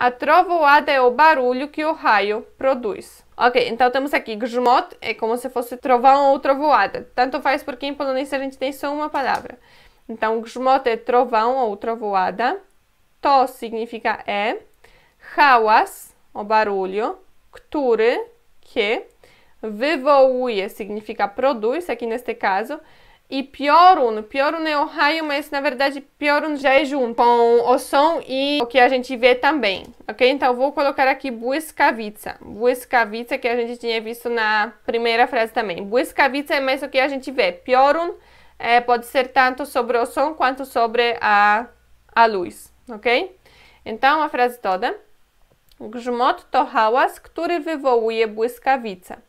A trovoada é o barulho que o raio produz. Ok, então temos aqui grzmot, é como se fosse trovão ou trovoada. Tanto faz porque em polonês a gente tem só uma palavra. Então, grzmot é trovão ou trovoada. To significa é. Hałas, o barulho. Który, que. Wywołuje significa produz, aqui neste caso e piorun. Piorun é o raio, mas na verdade piorun já é junto com o som e o que a gente vê também, ok? Então vou colocar aqui buscavica. Buscavica que a gente tinha visto na primeira frase também. Buscavica é mais o que a gente vê. Piorun é, pode ser tanto sobre o som quanto sobre a, a luz, ok? Então a frase toda. Grzmot to hałas, który wywołuje błyskawica.